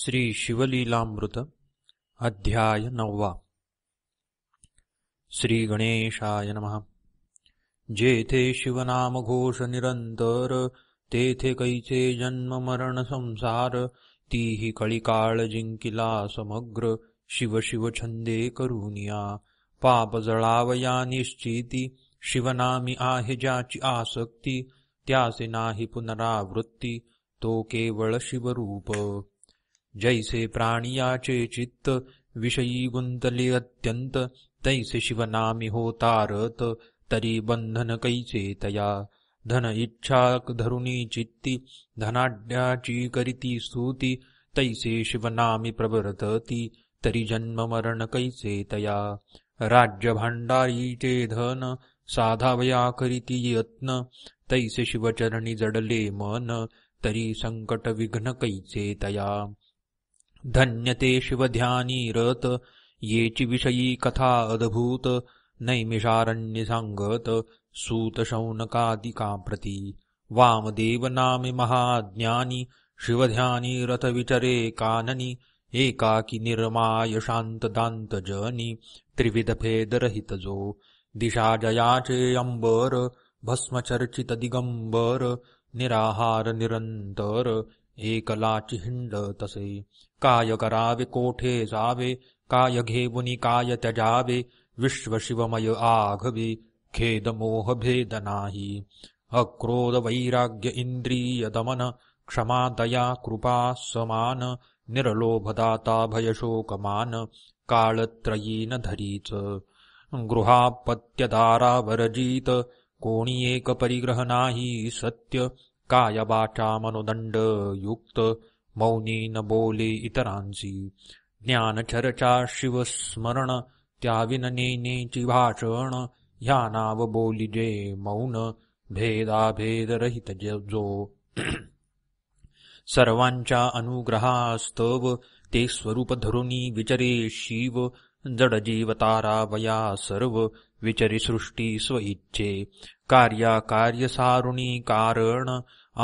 श्री शिवलीलामृत अध्याय नववा श्री गणेशाय नमः जेथे शिवनाम घोष निरंतर तेथे कैचे जन्म मरण संसार तीही कळिकाळ जिंकिला समग्र शिव शिव छंदे करुनिया पाप जळावया निश्चिती शिवनामी आहे ज्याची आसक्ती त्यासे नाही पुनरावृत्ती तो केवळ शिवरूप जैसे प्राणियाचे चित्त विषयी गुंतले अत्यंत तैसे शिवनामी होतारत, तरी बंधन कैचे तया धन इच्छा धरुणी चित्ती धनाढ्याची करिती स्तुती तैसे शिवनामी प्रवर्तती तरी जन्म मरण कैचे तया राज्य भांडारीचे धन साधावया करिती यत्न तैसे शिवचरणी जडले मन तरी संकट विघ्न कैचे तया धन्यते शिवध्यानीरत ये चिविषयी कथा अद्भूत नैमिषारण्यसाङ्गत वामदेव वामदेवनामि महाज्ञानि शिवध्यानी रथविचरे काननि एकाकि निर्माय शान्तदान्तजनि त्रिविधभेदरहितजो दिशा जयाचेऽम्बर भस्मचर्चितदिगम्बर निरन्तर एकलाचि हिंड तसे काय करावे कोठे जावे काय घेऊनी काय त्याजावे विश्वशिवमय आघवे खेद मोह भेद नाही अक्रोध वैराग्य इंद्रिय दमन क्षमा दया कृपा समान निर्लोभदाता भयशोकमान काळत्रयीन धरीच वरजीत कोणी एक परिग्रह नाही सत्य वाचा मनोदंड युक्त मौनी न बोले इतरांची ज्ञानचरचा शिवस्मरण त्याविननेनेची भाषण ह्या नाव बोलिजे मौन रहित जो सर्वांच्या अनुग्रहास्तव ते स्वरूप धरुनी विचरे शिव जीवतारा वया सर्व विचरी सृष्टी स्वइच्छे कार्या कार्यसारुणी कारण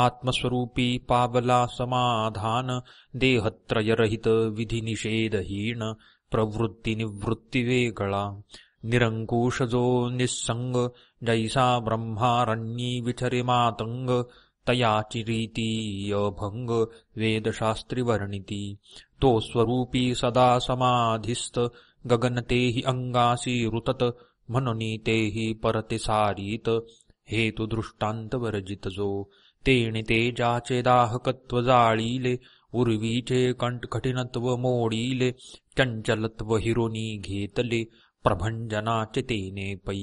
आत्मस्वरूपी पावला समाधान देहत्रयरहित विधिनिषेधहीन प्रवृत्तिनिवृत्तिवेगळा निरङ्कुश जो निःसङ्ग जैसा ब्रह्मारण्यी विचरे तया तयाची वेदशास्त्री वर्णिती तो स्वरूपी सदा समाधिस्त गगनते हि अंगासी रुतत मननी तेही परते सारीत हेतु दृष्टांत वर्जित जो तेने ते जाचे दाहकत्व जाळीले उर्वीचे कठीणत्व मोडीले चंचलत्व हिरोनी घेतले प्रभंजनाचे तेने पै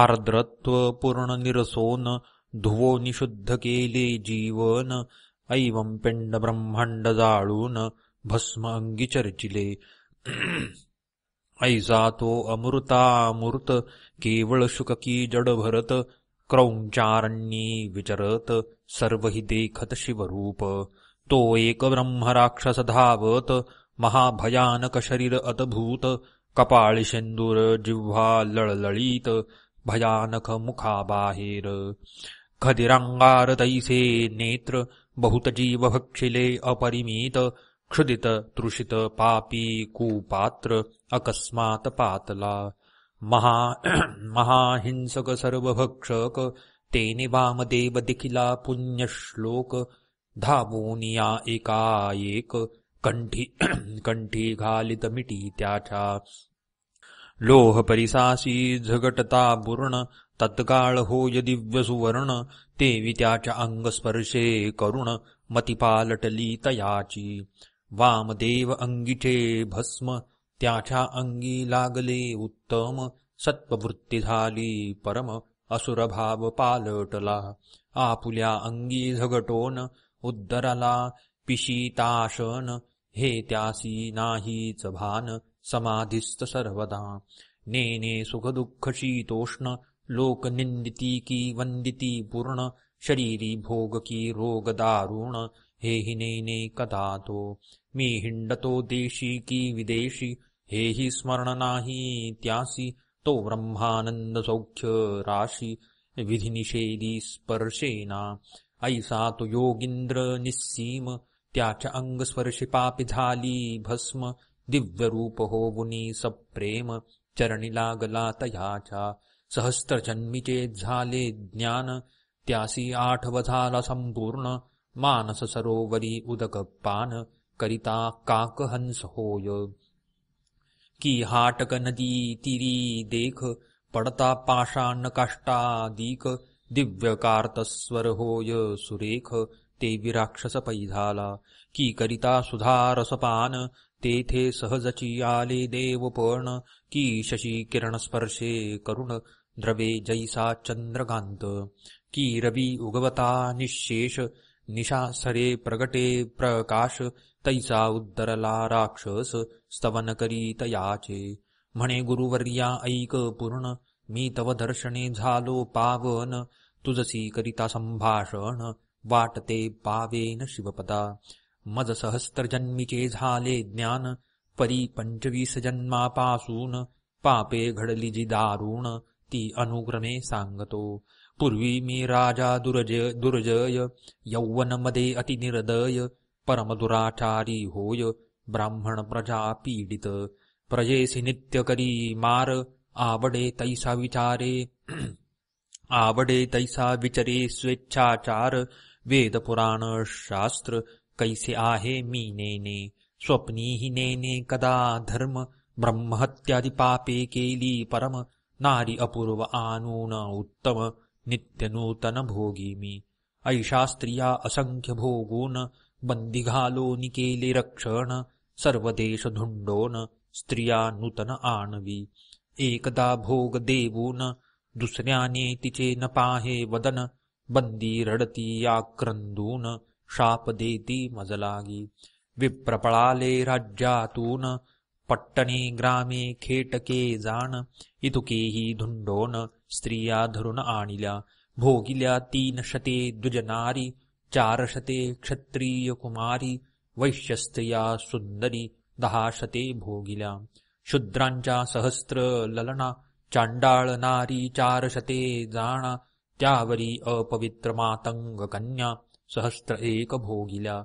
आर्द्रत्व पूर्ण निरसोन धुवो निशुद्ध केले जीवन ऐवं पिंड ब्रह्मांड जाळून भस्म अंगी चर्चिले ऐसा तो अमृतामृत केवळ शुककी जड भरत क्रौंचारण्यी विचरत सर्व हि देखत शिवरूप तो एक ब्रह्मराक्षस धावत महाभयानक शरीर अतभूत कपाळी शेंदूर जिव्हा लळलळीत भयानक मुखा मुखाबाहेर खदिरांगार तैसे नेत्र बहुत जीव भक्षिले अपरिमित क्षुदित तृषित पापी कुपात्र अकस्मात पातला महा महाहिंसक सर्वभक्षक ते निवामदेव देखिला पुण्यश्लोक धावोनिया एकाएक कंठी कंठी घालित मिटी त्याच्या लोह परिसासी झगटता बुर्ण तत्काळ होय दिव्य सुवर्ण तेवी त्याच्या अंगस्पर्शे करुण मतिपालटली तयाची वामदेव अंगिठे भस्म त्याच्या अंगी लागले उत्तम सत्ववृत्ती झाली परम असुरभाव पालटला आपुल्या अंगी झगटोन उद्दरला पिशीताशन हे त्यासी नाहीच भान समाधिस्त सर्वदा नेने सुखदुःख शीतोष्ण लोक निंदिती की वंदिती पूर्ण शरीरी भोग की रोग दारुण हे हि नैने मी हिंडतो देशी की विदेशी हे हि स्मरण नाही त्यासी तो ब्रह्मानंद सौख्य राशी विधिनिषेदी स्पर्शेना ऐसा तो योगिंद्र निस्सीम त्याच्या स्पर्शी पापी झाली भस्म दिव्यरूप होऊनी सप्रेम चरणी लागला तयाच्या सहस्त्रजन्मीचे झाले ज्ञान त्यासी आठव झाला संपूर्ण मानस सरोवरी उदक पान करिता काक हंस होय की हाटक नदी तिरी देख पडता पाषाण दीक दिव्य कार्तस्वर होय सुरेख ते विराक्षस पैधाला की करिता सुधा रसपान तेथे सहजची आले देव पर्ण की शशी किरण स्पर्शे करुण द्रवे जैसा चंद्रकांत की रवी उगवता निशेष निशा निशासरे प्रगटे प्रकाश तैसा उद्धरला राक्षस स्तवन करी तयाचे म्हणे गुरुवर्या ऐक पूर्ण मी तव दर्शने झालो पावन तुझसी करिता संभाषण वाटते पावेन शिवपदा मज सहस्त्रजन्मीचे झाले ज्ञान परी पंचवीस जन्मापासून पापे घडली जी दारुण ती अनुक्रमे सांगतो पूर्वी मी राजा दुर्जय दुर्जय यौवनमध्ये अतिनिर्दय परमदुराचारी होय ब्राह्मण प्रजा पीडित प्रजेसी नित्य करी मार आवडे तैसा विचारे आवडे तैसा विचरे स्वेच्छाचार वेद पुराण शास्त्र कैसे आहे मी नेने स्वप्नी हि नेने कदा धर्म ब्रह्महत्यादि पापे केली परम नारी अपूर्व आनून उत्तम भोगी मी ऐशा स्त्रिया असंख्य भोगून बंदिघालो निकेले रक्षण सर्व धुंडोन स्त्रिया नूतन आणवी एकदा भोग देवून दुसऱ्याने तिचे न पाहे वदन बंदी रडती याक्रंदून शाप देती मजलागी विप्रपळाले राज्यातून पट्टणे ग्रामे खेटके जाण इतुकेही धुंडोन स्त्रिया धरून आणिल्या भोगिल्या तीन शते द्विजनारी चार शते क्षत्रिय कुमारी वैश्यस्त्रिया सुंदरी दहा शते भोगिल्या शूद्रांच्या सहस्र ललना चांडाळ नारी चार शते जाणा त्यावरी अपवित्र मातंग कन्या सहस्त्र एक भोगिल्या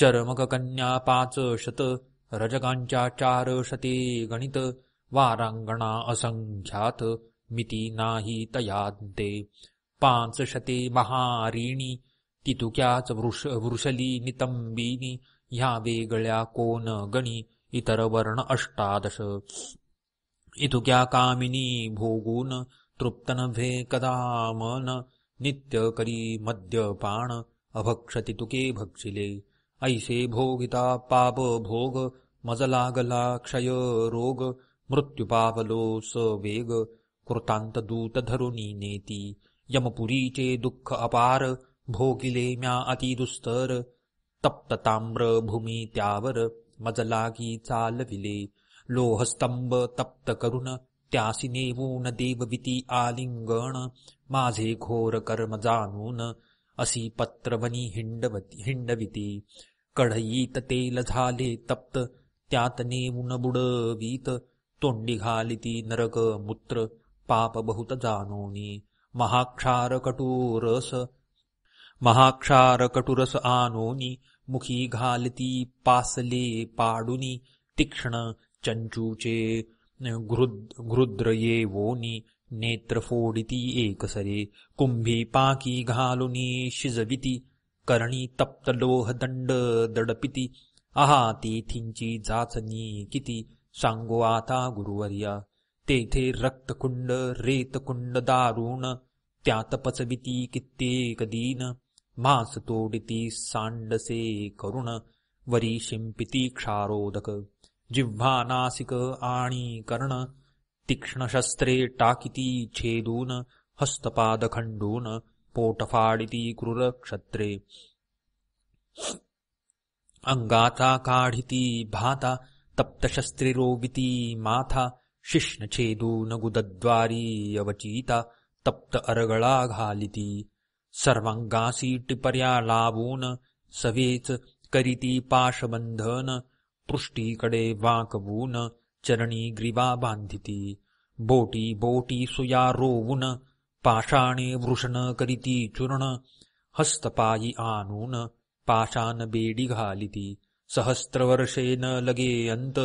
चर्मक कन्या पाच शत रजकांच्या चार शते गणित वारांगणा असंख्यात मिती नाही तयादे पांच शते महारिणी तितुक्याच वृष वृषली नितंबिनी ह्या वेगळ्या कोण गणी इतर वर्ण अष्टादश इतुक्या कामिनी भोगून तृप्तनभे कदामन नित्य करी मद्यपान अभक्षति तुके भक्षिले ऐसे भोगिता पाप भोग मजलागला क्षय रोग मृत्युपावलो वेग कृतांत दूत धरुनी नेती यमपुरीचे दुःख अपार भोगिले म्या दुस्तर, तप्त ताम्र भूमी त्यावर मजलागी चालविले लोहस्तंभ तप्त करून त्यासी नेवून देवविती आलिंगण माझे घोर कर्म जाणून असी पत्रवनी हिंडवती हिंडविती कढईत तेल झाले तप्त त्यात नेवून बुडवीत तोंडी घालिती नरक मूत्र पाप बहुत जानोनी महाक्षार कटुरस आनोनी मुखी घालती पासले पाडुनी तीक्ष्ण चंचूचे घृद घृद्र येवोनी नेत्र फोडिती एकसरे कुंभी पाकी घालुनी शिजविती करणी तप्त लोह दंड दडपिती आहा थिंची जाचनी किती सांगो आता गुरुवर्या तेथे रक्तकुंड रेतकुंड दारुण त्यात पचविती कित्येक दीन मास तोडिती सांडसे करुण वरी शिंपिती क्षारोदक जिव्हा नासिक आणि कर्ण तीक्ष्णशस्त्रे टाकिती छेदून हस्तपादखंडून पोटफाडिती क्रूर क्षत्रे अंगाचा काढिती भाता तप्तशस्त्रिरोविती माथा अवचीता तप्त अरगळा घालिती सर्वांगासी टिपर्या लावून सवेच करीती पाशबंधन पृष्टीकडे वाकवून चरणी ग्रीवा बांधिती बोटी बोटी सुया रोवून पाषाणे वृषण करीती चूर्ण हस्तपायी आनून पाषाण बेडी घालिती लगे अंत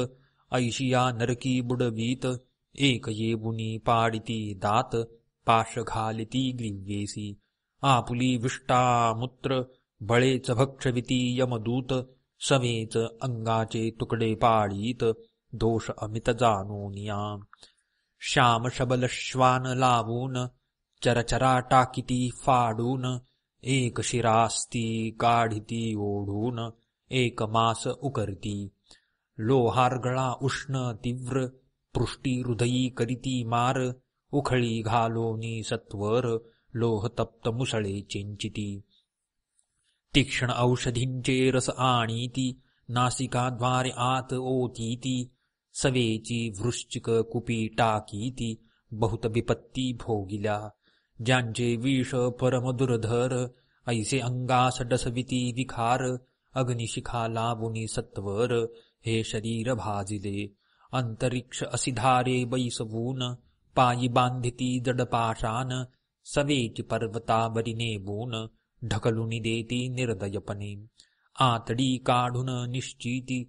ऐशिया नरकी बुडवीत एक ये बुनी पाडिती दात पाश घालिती ग्रीव्येसी आपुली विष्टा विष्टामुत्र बळेच भक्षविती यमदूत समेच अंगाचे तुकडे पाळीत दोष अमित जानोनिया श्याम शबल श्वान लावून चरचरा टाकिती फाडून एक शिरास्ती काढिती ओढून एक मास उकरती लोहारगळा उष्ण तीव्र पृष्टी हृदयी करीती मार उखळी घालोनी सत्वर तप्त मुसळे चिंचिती तीक्ष्ण औषधींचे रस आणीती नासिकाद्वारे आत ओतीती सवेची वृश्चिक कुपी टाकीती बहुत विपत्ती भोगिल्या ज्यांचे विष परम दुर्धर ऐसे अंगास डसविती विखार अग्निशिखा लावुनी सत्वर हे शरीर भाजिले अंतरिक्ष असिधारे बैसवून पायी बांधिती जडपाशान सवेची पर्वतावरिने बोन ढकलुनी देती निर्दयपणे आतडी काढून निश्चिती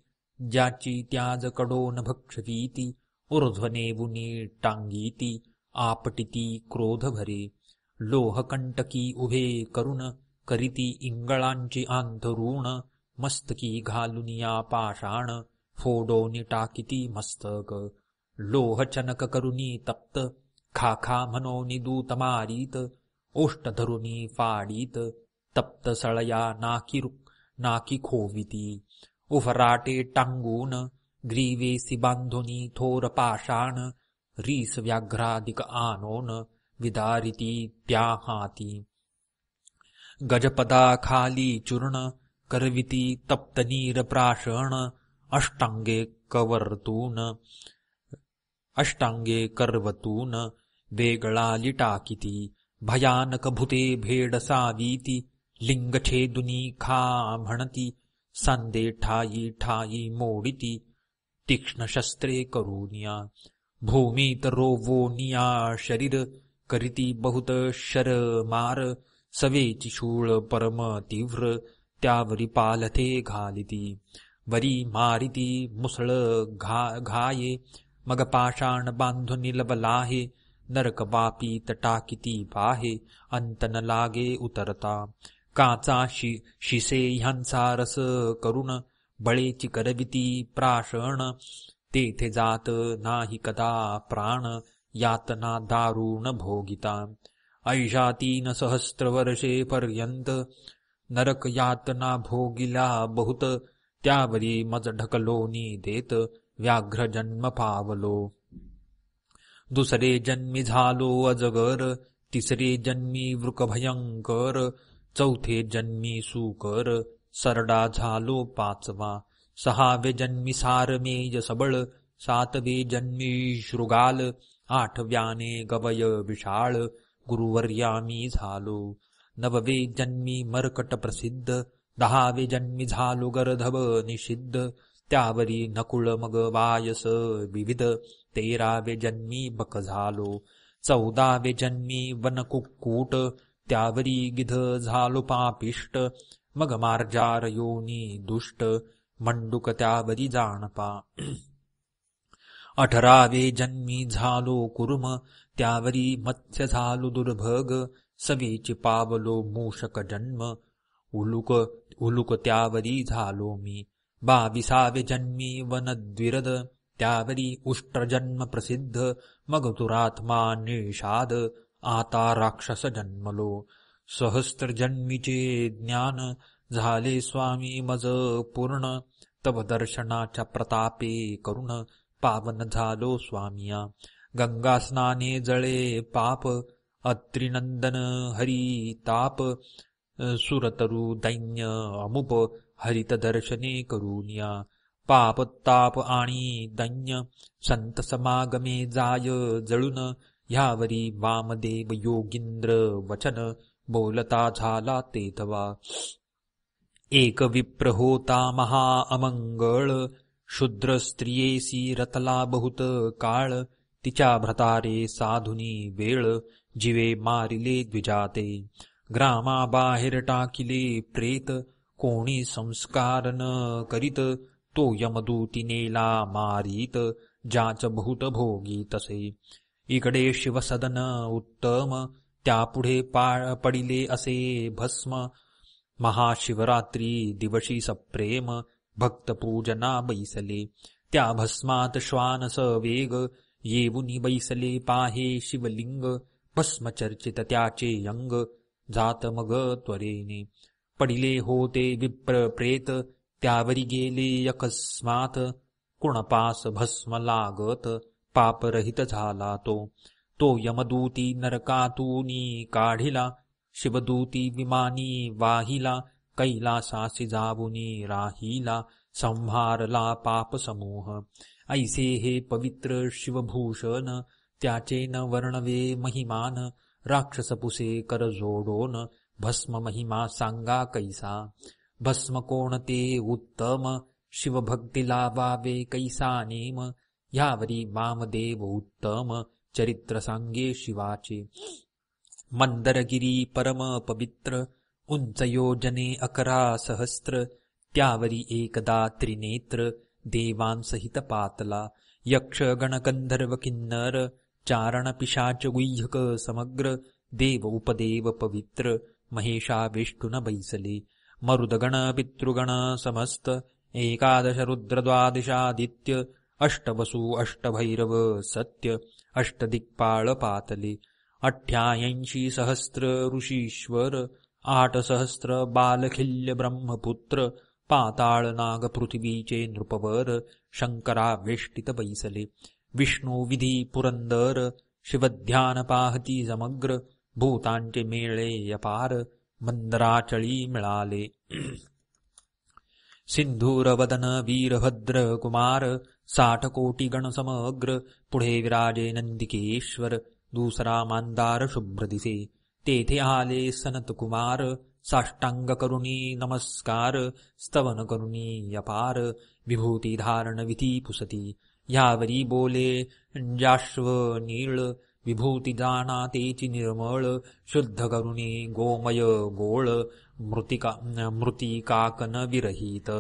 ज्याची त्याज कडोन भक्षवीती ऊर्ध्वनेवुनी टांगीती आपटिती क्रोधभरे लोहकंटकी उभे करुण करीती इंगळांची आंतरुण मस्तकी घालुनिया पाषाण फोडोनी टाकिती मस्तक चनक करुनी तप्त खाखा मनोनी दूत मारीत धरुनी फाडीत तप्त सळया नाकी नाकी खोविती उफराटे टांगून ग्रीवेसी बांधुनी थोर पाषाण रीस व्याघ्रादिक आनोन विदारिती त्या गजपदा खाली चूर्ण करविती तप्तनीरप्राशन अष्टांगे कवर्तून अष्टांगे कर्वतून वेगळा लिटाकिती सावीती लिंग छेदुनी खा म्हणती संदे ठायी ठायी मोडिती तीक्ष्णशस्त्रे करुनिया भूमीत निया शरीर करिती बहुत शर मार सवेची शूळ परम तीव्र त्यावरी पालथे घालिती वरी मारिती मुसळ घा घाये मग पाषाण बांधु निलबलाहे नरक वापी तटाकिती पाहे अंतन लागे उतरता काचा शि शिसे ह्यांचा रस करुण बळेची करविती प्राशण तेथे जात नाही कदा प्राण यातना दारुण भोगिता सहस्त्र वर्षे पर्यंत नरक यातना भोगिला बहुत त्यावरी मज ढकलोनी देत व्याघ्र जन्म पावलो दुसरे जन्मी झालो अजगर तिसरे जन्मी वृक भयंकर चौथे जन्मी सुकर सरडा झालो पाचवा सहावे जन्मी सारमेय सबळ सातवे जन्मी शृगाल आठव्याने गवय विशाळ गुरुवर्यामी झालो नववे जन्मी मरकट प्रसिद्ध दहावे जन्मी झालो गरधव निषिद्ध त्यावरी नकुळ मग वायस विविध तेरावे जन्मी बक झालो चौदावे जन्मी वन कुक्कुट त्यावरी गिध झालो पापिष्ट मग मार्जार योनी दुष्ट मंडुक त्यावरी जाणपा अठरावे जन्मी झालो कुरुम त्यावरी मत्स्य झालो दुर्भग सवीची पावलो मूषक जन्म उलुक उलुक त्यावरी झालो मी बाविसावे जन्मी वनद्विरद त्यावरी उष्ट्रजन्म प्रसिद्ध मग तुरात्मा निषाद आता राक्षस जन्मलो सहस्त्रजन्मीचे ज्ञान झाले स्वामी मज पूर्ण तव दर्शनाच्या प्रतापे करुण पावन झालो स्वामिया गंगास्नाने जळे पाप अत्रिनंदन हरी ताप सुरतरु दैन्य अमुप हरित हरितदर्शने पाप ताप आणि दैन्य संत समागमे जाय जळून ह्यावरी वामदेव योगिंद्र वचन बोलता झाला तेथवा एक विप्र होता महा अमंगळ शूद्र स्त्रियेसी रतला बहुत काळ तिच्या भ्रतारे साधुनी वेळ जिवे मारिले द्विजाते बाहेर टाकिले प्रेत कोणी संस्कार न करीत तो यमदूतीनेला मारीत ज्याच भूत भोगी तसे इकडे शिवसदन उत्तम त्यापुढे पडिले असे भस्म महाशिवरात्री दिवशी सप्रेम भक्त पूजना बैसले त्या भस्मात श्वानस वेग येऊनी बैसले पाहे शिवलिंग भस्म चर्चित त्याचे अंग जात मग त्वरेने पडिले होते विप्र प्रेत त्यावरी गेले अकस्मात कुणपास भस्म लागत पापरहित झाला तो तो यमदूती नरकातूनी काढिला शिवदूती विमानी वाहिला कैलासासी जाबुनी राहिला संहारला पाप समूह ऐसे हे पवित्र शिवभूषण त्याचे न वर्णवे महिमान राक्षसपुसे कर जोडोन भस्म महिमा सांगा कैसा भस्म कोणते उत्तम शिवभक्ती लावावे कैसा नेम यावरी मामदेव उत्तम चरित्र सांगे शिवाचे मंदरगिरी परम पवित्र उंच योजने अकरा सहस्त्र त्यावरी एकदा त्रिनेत्र देवांसहित पातला यक्ष गणगंधर्व किन्नर चारण पिशाच गुह्यक समग्र देव उपदेव पवित्र महेशा विष्णुन बैसले मरुदगण पितृगण समस्त एकादश रुद्रद्वादशादित्य अष्टवसु अष्टभैरव सत्य अष्टदिक्पाळ पातले अठ्ठ्याऐंशी सहस्र ऋषीश्वर आठ सहस्र बालखिल्य ब्रह्मपुत्र नाग पृथ्वीचे नृपवर शंकरा वेष्टित बैसले विष्णू विधी पुरंदर शिवध्यान पाहती समग्र भूतांचे मेळे अपार मंदराचळी मिळाले वदन वीरभद्र कुमार साठ कोटी समग्र, पुढे विराजे नंदिकेश्वर दुसरा मांदार शुभ्र दिसे तेथे आले सनत कुमार करुणी नमस्कार स्तवन करुणी अपार धारण विती पुसती यावरी बोले जाश्व नीळ विभूती तेची निर्मळ शुद्ध करुणी गोमय गोळ मृतिका मृतिकाकन विरहित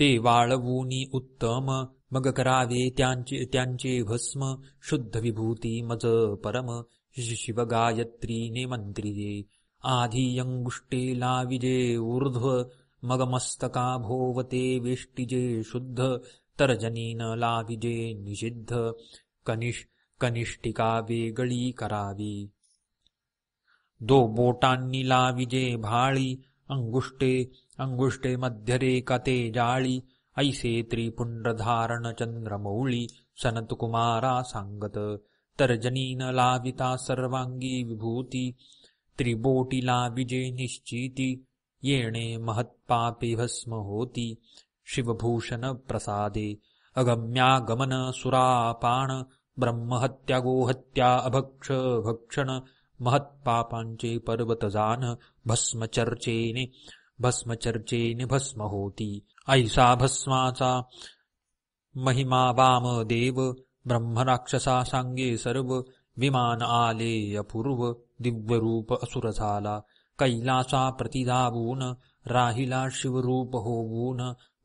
ते वाळवूनी उत्तम मग करावे त्यांचे त्यांचे भस्म शुद्ध विभूती मज परम शिवगायत्रीने मन्त्रिये आधीयङ्गुष्टे लाविजे ऊर्ध्व भोवते वेष्टिजे शुद्ध तर्जनीन लाविजे निषिद्ध कनिष कनिष्ठिका वेगळी करावी दो बोटांनी लाविजे भाळी अंगुष्टे अंगुष्टे मध्यरे कते जाळी ऐसे त्रिपुंड्रधारण चंद्रमौळी सनतकुमारा सांगत सर्वांगी विभूती, विभूति त्रिबोटिलाविजे निश्चिती येणे महत्पापे भस्म होती शिवभूषण प्रसादे अगम्यागमन सुरापान ब्रह्महत्या गोहत्या अभक्ष भक्षण महत्पापांचे पर्वतजान भस्मचर्चेने भस्मचर्चेने भस्म होती ऐसा भस्माचा महिमा वाम देव ब्रह्मराक्षसा सांगे सर्व विमान आले अपूर्व दिव्यरूप असुर झाला कैलासा प्रतिधावून राहिला शिवरूप होऊन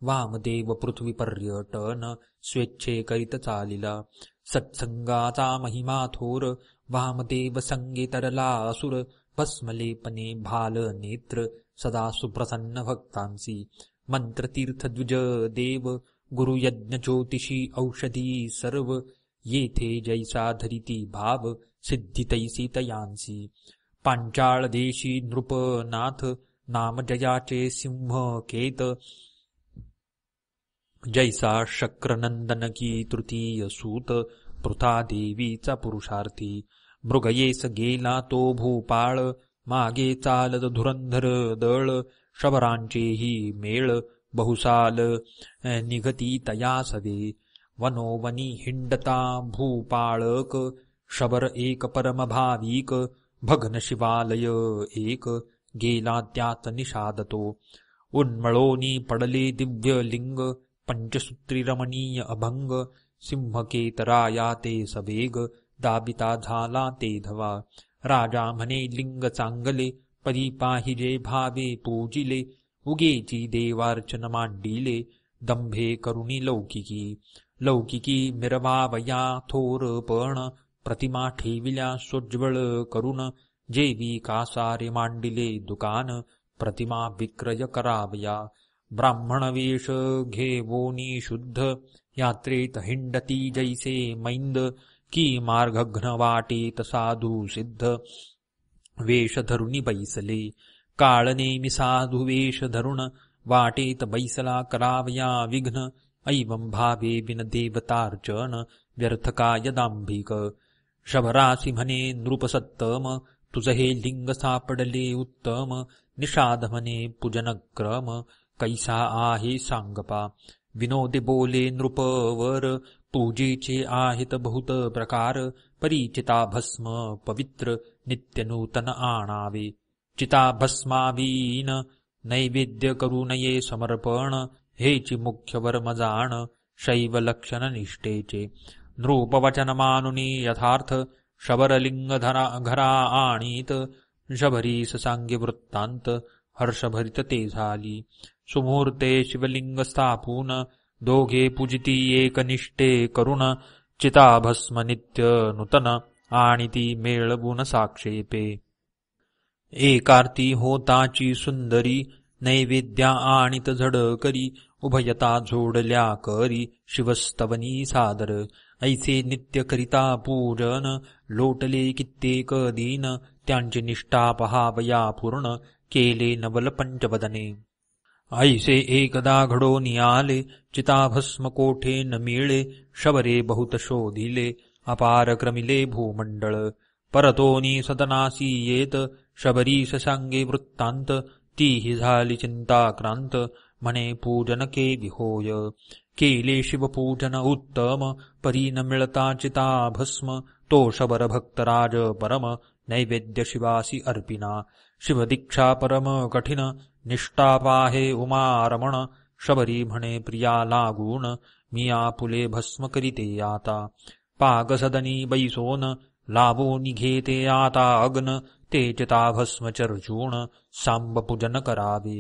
वामदेव पृथ्वी पर्यटन स्वेच्छे करीत चालिला सत्संगाचा महिमा थोर वामदेव संगे तरला असुर भस्मलेपने भाल नेत्र सदा सुप्रसन्न भक्तांसी मंत्रतीर्थ द्विज देव गुरुयज्ञ ज्योतिषी औषधी सर्व येथे जैसा धरिती भाव सिद्धितैसी तयांसी पांचाळ देशी नृप नाथ जयाचे सिंह केत जैसा शक्रनंदन की तृतीय सूत पृथा देवीचा पुरुषार्थी मृगयेस गेला तो भूपाळ मागे चालत धुरंधर दळ शबरांचेही मेळ बहुसाल निघती वनोवनी हिंडता भूपाळक शबर एक भाविक भग्न शिवालय एक गेला त्यात निषादतो पडले दिव्य लिंग पंचसूत्री रमणीय अभंग सिंहकेतराया ते सवेग दाबिता झाला ते धवा राजा म्हणे लिंग चांगले परी पाहिजे भावे पूजिले उगेची देवार्चन मांडिले दंभे करुणी लौकिकी लौकिकी मिरवावया थोर पण प्रतिमा ठेविल्या सोज्वळ करुण जेवी कासारे मांडिले दुकान प्रतिमा विक्रय करावया ब्राह्मण वेश घेवोनी शुद्ध यात्रेत हिंडती जैसे मैंद की मार्गघ्न वाटेत साधू सिद्ध वेश धरुणी बैसले काळ मिसाधुवेश धरुण वाटेत बैसला करावया विघ्न ऐवं भावे विनदेवतार्चन देवतार्चन दांभिक शभरासी म्हणे नृपसत्तम तुझ हे लिंग सापडले उत्तम निषाद पूजन क्रम कैसा आहे सांगपा विनोदे बोले नृपवर पूजेचे आहेत बहुत प्रकार परिचिता भस्म पवित्र नित्यनूतन आणावे चिताभस्मावीन नैवेद्य करुणये समर्पण वर्म जाण शैव लक्षण निष्ठेचे मानुनी यथार्थ शबरलिंगधरा घरा आणीत शबरी सांगे वृत्तांत हर्षभरित ते झाली सुमूर्ते शिवलिंग स्थापून दोघे पूजिती एकनिष्ठे करुण चिताभस्म नित्य नूतन ती मेळबुन साक्षेपे एकार्ती होताची सुंदरी नैवेद्या आणित झड करी उभयता जोडल्या करी शिवस्तवनी सादर ऐसे नित्य करिता पूजन लोटले कित्येक दीन त्यांचे निष्ठा पहावया पूर्ण केले नवल पंचवदने ऐसे एकदा घडो नियाले चिताभस्म कोठे न मिळे शबरे बहुत शोधिले अपार क्रमिले भूमंडळ परतोनी सदनासी येत शबरी ससांगे वृत्तांत ती हि झाली चिंताक्रांत म्हणे पूजन के विहोय केले शिवपूजन उत्तम परीन मिळता चिता भस्म तो शबर भक्तराज परम नैवेद्य शिवासी अर्पिना शिवदीक्षा परम कठिन निष्ठा पाहे उमा शबरी म्हणे प्रिया लागून मिया पुले भस्म करीते आता सदनी बैसोन लावो निघेते आता अग्न ते भस्म सांब पूजन करावे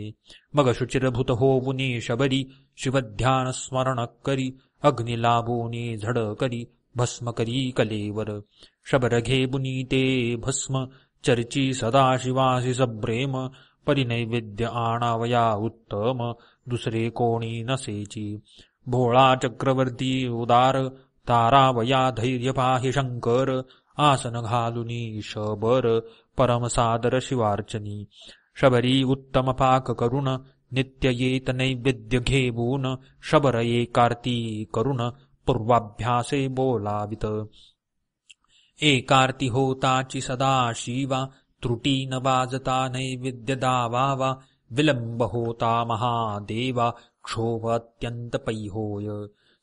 मग शुचिरभूत होऊनी शबरी शिवध्यान स्मरण करी अग्निलाबोनी झड करी भस्म करी कलेवर शबर बुनी ते भस्म चर्ची शिवासी सब्रेम परिनैवेद्य आणावया उत्तम दुसरे कोणी नसेची भोळा चक्रवर्ती उदार तारावया धैर्य पाहि शंकर आसन घालुनी शबर परमसादरशिवार्चनी शबरी उत्तमपाककरुण नित्ययेत शबर शबरये कार्ती करुण पूर्वाभ्यासे बोलावित एकार्ती होताची सदा शिवा त्रुटी न वाजता नैवेद्यदावा वा विलंब होता महादेवा क्षोभ अत्यंत पैहोय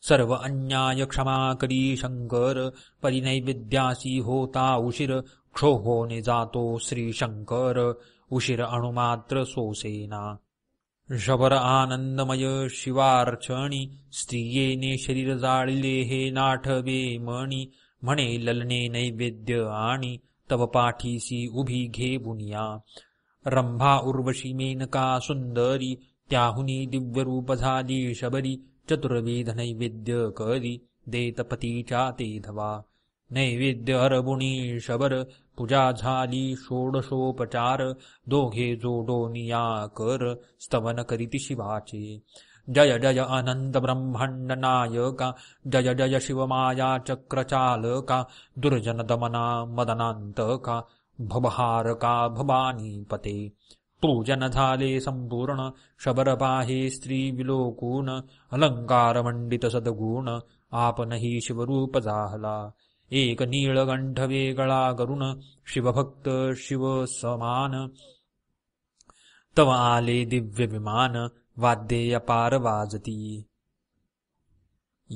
सर्व अन्याय क्षमा करी शंकर होता उशीर क्षोहो जातो श्री शंकर उशीर अणुमात्र सोसेना शबर आनंदमय शिवार्चणी स्त्रियेने शरीर जाळिले हे नाठवे मणी म्हणे ललने नैवेद्य आणि तव पाठीसी उभी घे बुनिया रंभा उर्वशी मेनका सुंदरी त्याहुनी रूप झाली शबरी चतुर्वेध नैवेद्य करी देतपतीच्या ते धवा नैवेद्य हरबुणी शबर पूजा झाली षोडशोपचार दोघे निया कर स्तवन करिति शिवाचे जय जय आनंद ब्रह्मांड नायका जय जय शिवमाया का, दुर्जन दमना मदनांत मदनांतका का भवानी पते पूजन झाले संपूर्ण शबर स्त्री विलोकून अलंकार मंडित सद्गुण आपणही शिवरूप जाहला एकनीलगण्ठवे कलागरुण शिवभक्त शिव शिवसमान तवाले आले दिव्यविमान वाजति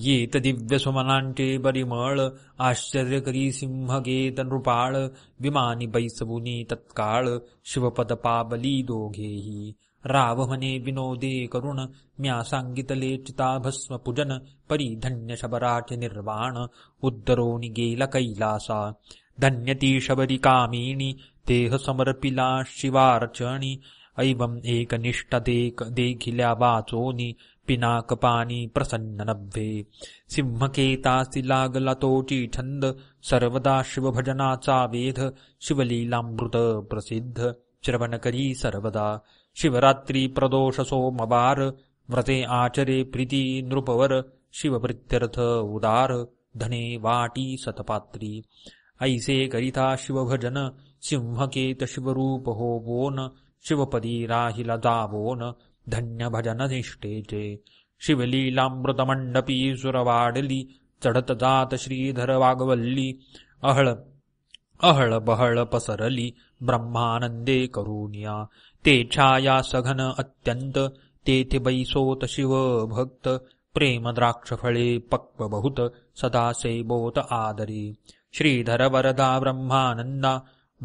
येत दिव्य सुमनांचे परिमळ आश्चर्य करी सिंह गेत नृपाळ विमानी बैसबुनी तत्काळ शिवपद पाबली दोघेही राव विनोदे करुण म्या सांगितले भस्म पूजन परी धन्य निर्वाण उद्धरोनी गेल कैलासा धन्यती शबरी कामिणी देह समर्पिला शिवार्चणी ऐवम निष्ठ देखिल्या वाचोनी पिनाकपानी प्रसन्न नभ्ये सिंहकेतासि लागला छंद सर्वदा शिवभजनाचा वेध शिवलीलामृत प्रसिद्ध श्रवणकरी सर्वदा शिवरात्री प्रदोष सोमवार व्रते आचरे प्रीती नृपवर शिवप्रित्यर्थ उदार धने वाटी सतपात्री ऐसे करिता शिवभजन सिंहकेत शिवरूप होवोन शिवपदी राहिला जावोन धन्य भजन निष्ठेचे मंडपी सुरवाडली चढत जात श्रीधर वागवल्ली अहळ अहळ बहळ पसरली ब्रह्मानंदे करुनिया ते छाया सघन अत्यंत तेथे बैसोत शिव भक्त प्रेम द्राक्षफळे पक्व बहुत सदा सेबोत आदरी श्रीधर वरदा ब्रह्मानंदा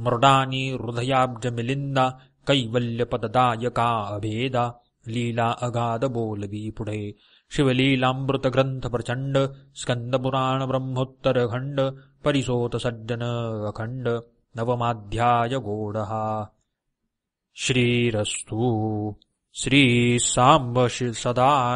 मृडानी हृदयाब्ज मिलिंदा कैवल्यपददायका अभेदा लीला अगाध बोलवी पुढे शिवलीलामृत ग्रंथ प्रचंड स्कंदपुराण ब्रह्मोत्तर खंड परिसोत सज्जन अखंड नवमाध्याय गोडहा श्रीरस्तु श्रीसाम्ब सदाशिवार्पणमस्तु